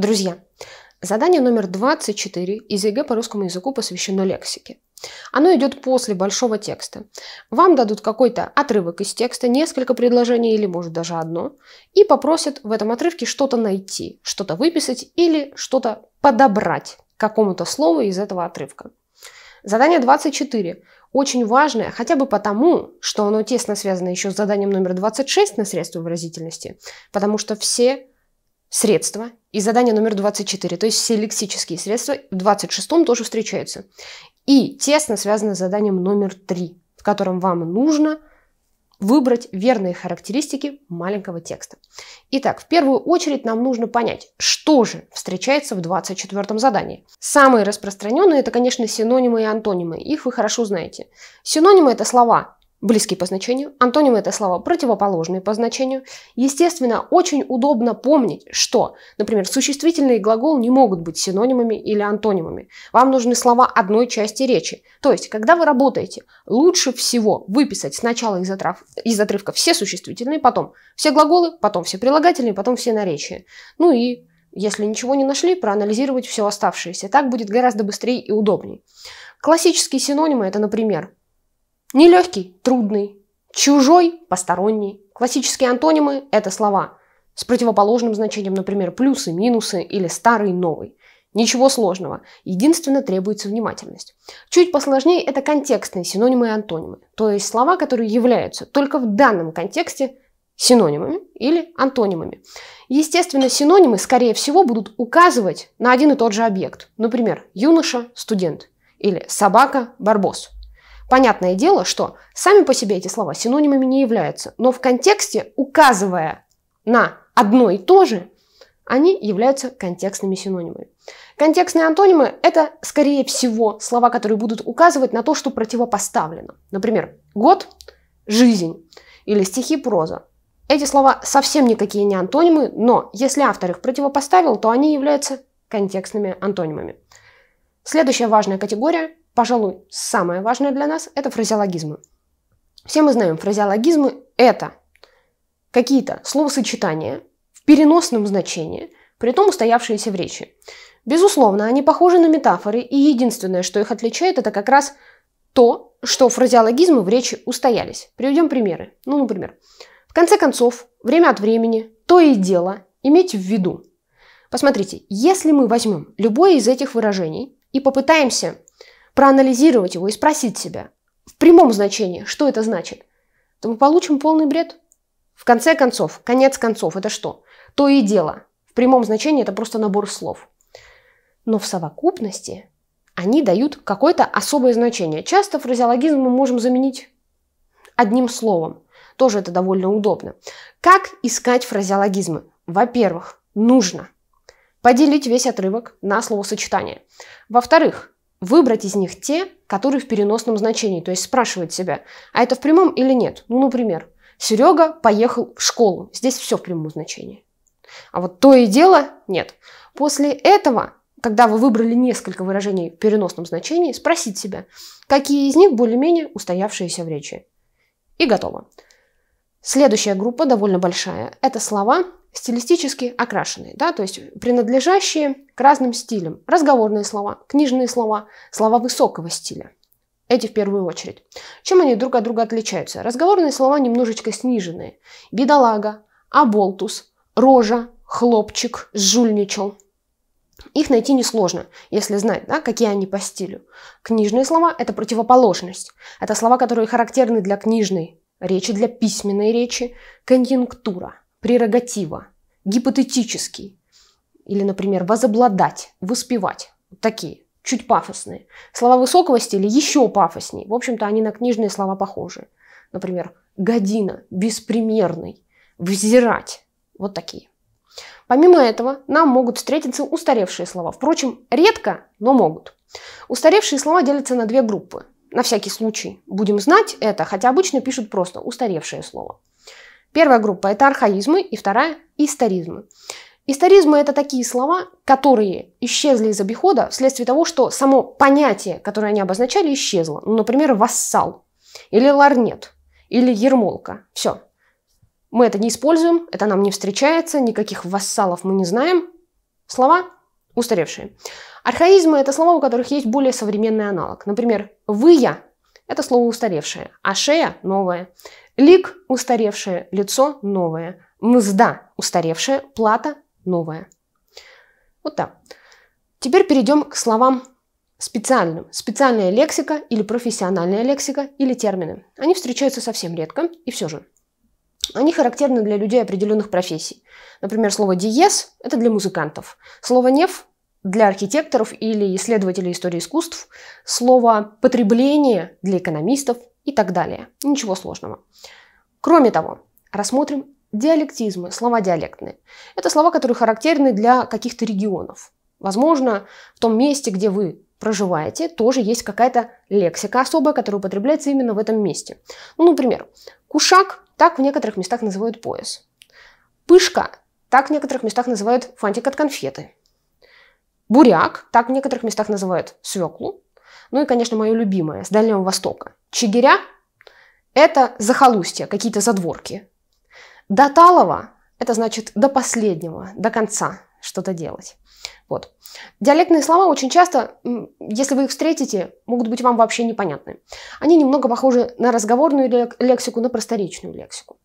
Друзья, задание номер 24 из ЕГЭ по русскому языку посвящено лексике. Оно идет после большого текста. Вам дадут какой-то отрывок из текста, несколько предложений или, может, даже одно, и попросят в этом отрывке что-то найти, что-то выписать или что-то подобрать к какому-то слову из этого отрывка. Задание 24 очень важное, хотя бы потому, что оно тесно связано еще с заданием номер 26 на средства выразительности, потому что все средства и задание номер 24, то есть все лексические средства в 26-м тоже встречаются. И тесно связано с заданием номер 3, в котором вам нужно выбрать верные характеристики маленького текста. Итак, в первую очередь нам нужно понять, что же встречается в 24-м задании. Самые распространенные – это, конечно, синонимы и антонимы. Их вы хорошо знаете. Синонимы – это слова, близкие по значению. Антонимы – это слова противоположные по значению. Естественно, очень удобно помнить, что, например, существительные и глагол не могут быть синонимами или антонимами. Вам нужны слова одной части речи. То есть, когда вы работаете, лучше всего выписать сначала из, отрав... из отрывка все существительные, потом все глаголы, потом все прилагательные, потом все наречия. Ну и если ничего не нашли, проанализировать все оставшееся. Так будет гораздо быстрее и удобнее. Классические синонимы – это, например, Нелегкий – трудный, чужой – посторонний. Классические антонимы – это слова с противоположным значением, например, плюсы, минусы или старый, новый. Ничего сложного, единственно требуется внимательность. Чуть посложнее это контекстные синонимы и антонимы, то есть слова, которые являются только в данном контексте синонимами или антонимами. Естественно, синонимы, скорее всего, будут указывать на один и тот же объект. Например, юноша – студент или собака – барбос – Понятное дело, что сами по себе эти слова синонимами не являются, но в контексте, указывая на одно и то же, они являются контекстными синонимами. Контекстные антонимы – это, скорее всего, слова, которые будут указывать на то, что противопоставлено. Например, год – жизнь или стихи – проза. Эти слова совсем никакие не антонимы, но если автор их противопоставил, то они являются контекстными антонимами. Следующая важная категория пожалуй, самое важное для нас – это фразеологизмы. Все мы знаем, фразеологизмы – это какие-то словосочетания в переносном значении, при притом устоявшиеся в речи. Безусловно, они похожи на метафоры, и единственное, что их отличает, это как раз то, что фразеологизмы в речи устоялись. Приведем примеры. Ну, например, в конце концов, время от времени, то и дело, иметь в виду. Посмотрите, если мы возьмем любое из этих выражений и попытаемся проанализировать его и спросить себя в прямом значении, что это значит, то мы получим полный бред. В конце концов, конец концов, это что? То и дело. В прямом значении это просто набор слов. Но в совокупности они дают какое-то особое значение. Часто фразеологизм мы можем заменить одним словом. Тоже это довольно удобно. Как искать фразеологизмы? Во-первых, нужно поделить весь отрывок на словосочетание. Во-вторых, выбрать из них те, которые в переносном значении, то есть спрашивать себя, а это в прямом или нет? Ну, например, Серега поехал в школу, здесь все в прямом значении. А вот то и дело нет. После этого, когда вы выбрали несколько выражений в переносном значении, спросить себя, какие из них более-менее устоявшиеся в речи. И готово. Следующая группа, довольно большая, это слова, стилистически окрашенные, да, то есть принадлежащие к разным стилям. Разговорные слова, книжные слова, слова высокого стиля. Эти в первую очередь. Чем они друг от друга отличаются? Разговорные слова немножечко сниженные. Бедолага, аболтус, рожа, хлопчик, жульничал. Их найти несложно, если знать, да, какие они по стилю. Книжные слова – это противоположность. Это слова, которые характерны для книжной речи, для письменной речи, конъюнктура прерогатива, гипотетический, или, например, возобладать, воспевать, такие, чуть пафосные. Слова высокого стиля еще пафоснее. В общем-то, они на книжные слова похожи. Например, година, беспримерный, взирать. Вот такие. Помимо этого, нам могут встретиться устаревшие слова. Впрочем, редко, но могут. Устаревшие слова делятся на две группы. На всякий случай будем знать это, хотя обычно пишут просто устаревшее слово. Первая группа – это архаизмы, и вторая – историзмы. Историзмы – это такие слова, которые исчезли из обихода вследствие того, что само понятие, которое они обозначали, исчезло. Ну, например, вассал, или ларнет, или ермолка. Все. Мы это не используем, это нам не встречается, никаких вассалов мы не знаем. Слова устаревшие. Архаизмы – это слова, у которых есть более современный аналог. Например, вы-я – это слово устаревшее, а «шея» – новое. Лик – устаревшее, лицо – новое. Мзда – устаревшая, плата – новая. Вот так. Теперь перейдем к словам специальным. Специальная лексика или профессиональная лексика или термины. Они встречаются совсем редко, и все же. Они характерны для людей определенных профессий. Например, слово «диез» – это для музыкантов. Слово «неф» для архитекторов или исследователей истории искусств, слово «потребление» для экономистов, и так далее. Ничего сложного. Кроме того, рассмотрим диалектизмы, слова диалектные. Это слова, которые характерны для каких-то регионов. Возможно, в том месте, где вы проживаете, тоже есть какая-то лексика особая, которая употребляется именно в этом месте. Ну, например, кушак так в некоторых местах называют пояс. Пышка так в некоторых местах называют фантик от конфеты. Буряк так в некоторых местах называют свеклу. Ну и, конечно, мое любимое, с Дальнего Востока. Чигиря – это захолустье, какие-то задворки. Доталово – это значит до последнего, до конца что-то делать. Вот. Диалектные слова очень часто, если вы их встретите, могут быть вам вообще непонятны. Они немного похожи на разговорную лексику, на просторечную лексику.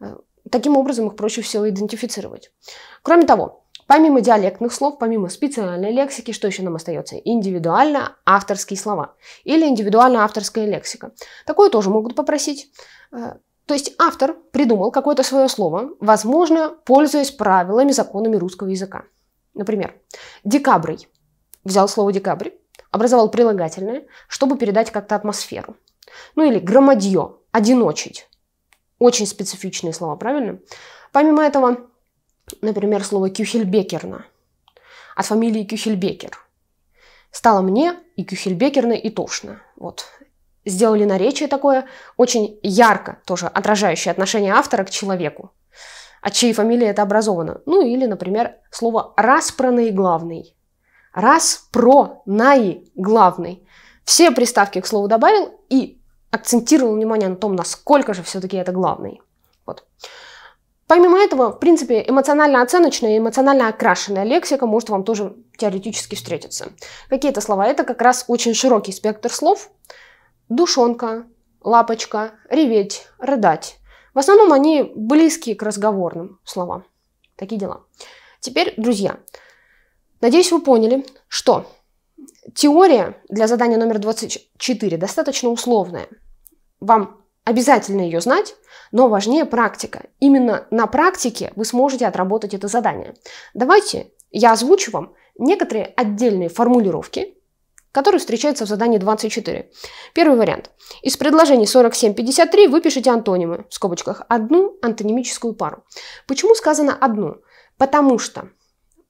Э, таким образом их проще всего идентифицировать. Кроме того, Помимо диалектных слов, помимо специальной лексики, что еще нам остается? Индивидуально авторские слова или индивидуально авторская лексика. Такое тоже могут попросить. Э, то есть автор придумал какое-то свое слово, возможно, пользуясь правилами, законами русского языка. Например, декабрь. Взял слово декабрь, образовал прилагательное, чтобы передать как-то атмосферу. Ну или громадье, одиночить. Очень специфичные слова, правильно? Помимо этого, например, слово Кюхельбекерна от фамилии Кюхельбекер. Стало мне и Кюхельбекерна, и тошно. Вот. Сделали наречие такое, очень ярко тоже отражающее отношение автора к человеку, от чьей фамилии это образовано. Ну или, например, слово «распранный главный». «Распро-наи главный». Все приставки к слову добавил и акцентировал внимание на том, насколько же все-таки это главный. Вот. Помимо этого, в принципе, эмоционально-оценочная и эмоционально окрашенная лексика может вам тоже теоретически встретиться. Какие то слова? Это как раз очень широкий спектр слов. Душонка, лапочка, реветь, рыдать. В основном они близкие к разговорным словам. Такие дела. Теперь, друзья, надеюсь, вы поняли, что теория для задания номер 24 достаточно условная. Вам Обязательно ее знать, но важнее практика. Именно на практике вы сможете отработать это задание. Давайте я озвучу вам некоторые отдельные формулировки, которые встречаются в задании 24. Первый вариант. Из предложений 47-53 выпишите антонимы, в скобочках, одну антонимическую пару. Почему сказано одну? Потому что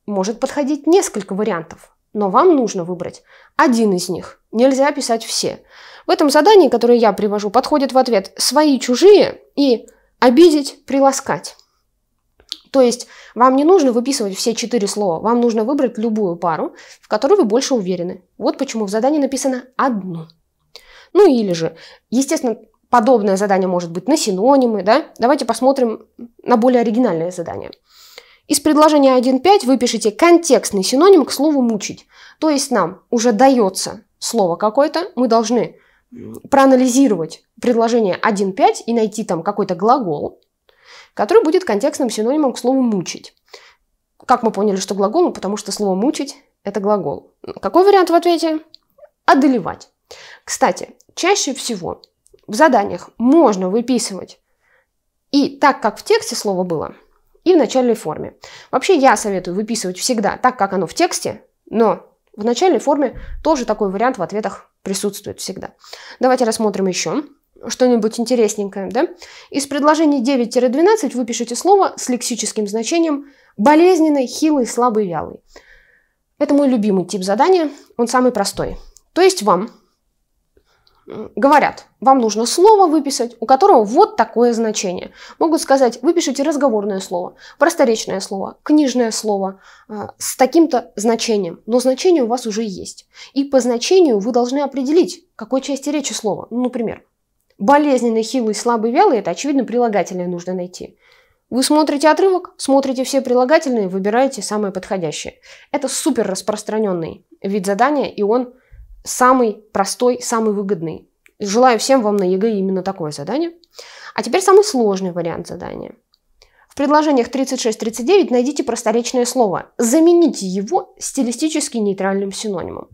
может подходить несколько вариантов но вам нужно выбрать один из них. Нельзя писать все. В этом задании, которое я привожу, подходят в ответ свои, чужие и обидеть, приласкать. То есть вам не нужно выписывать все четыре слова, вам нужно выбрать любую пару, в которой вы больше уверены. Вот почему в задании написано «одну». Ну или же, естественно, подобное задание может быть на синонимы, да? Давайте посмотрим на более оригинальное задание. Из предложения 1.5 вы пишете контекстный синоним к слову «мучить». То есть нам уже дается слово какое-то, мы должны проанализировать предложение 1.5 и найти там какой-то глагол, который будет контекстным синонимом к слову «мучить». Как мы поняли, что глагол, ну, потому что слово «мучить» – это глагол. Какой вариант в ответе? Одолевать. Кстати, чаще всего в заданиях можно выписывать и так, как в тексте слово было – и в начальной форме. Вообще я советую выписывать всегда так, как оно в тексте, но в начальной форме тоже такой вариант в ответах присутствует всегда. Давайте рассмотрим еще что-нибудь интересненькое. Да? Из предложений 9-12 выпишите слово с лексическим значением «болезненный», «хилый», «слабый», «вялый». Это мой любимый тип задания, он самый простой. То есть вам говорят, вам нужно слово выписать, у которого вот такое значение. Могут сказать, выпишите разговорное слово, просторечное слово, книжное слово а, с таким-то значением. Но значение у вас уже есть. И по значению вы должны определить, какой части речи слово. Ну, например, болезненный, хилый, слабый, вялый – это, очевидно, прилагательное нужно найти. Вы смотрите отрывок, смотрите все прилагательные, выбираете самое подходящее. Это супер распространенный вид задания, и он самый простой, самый выгодный. Желаю всем вам на ЕГЭ именно такое задание. А теперь самый сложный вариант задания. В предложениях 36-39 найдите просторечное слово. Замените его стилистически нейтральным синонимом.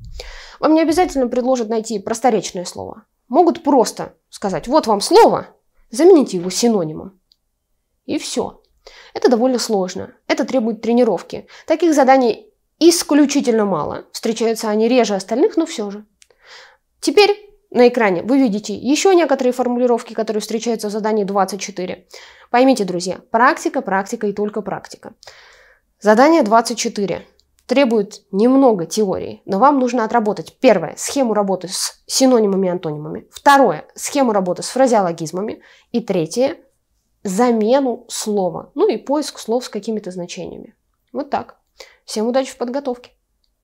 Вам не обязательно предложат найти просторечное слово. Могут просто сказать, вот вам слово, замените его синонимом. И все. Это довольно сложно. Это требует тренировки. Таких заданий исключительно мало. Встречаются они реже остальных, но все же. Теперь на экране вы видите еще некоторые формулировки, которые встречаются в задании 24. Поймите, друзья, практика, практика и только практика. Задание 24 требует немного теории, но вам нужно отработать, первое, схему работы с синонимами и антонимами, второе, схему работы с фразеологизмами, и третье, замену слова, ну и поиск слов с какими-то значениями. Вот так. Всем удачи в подготовке.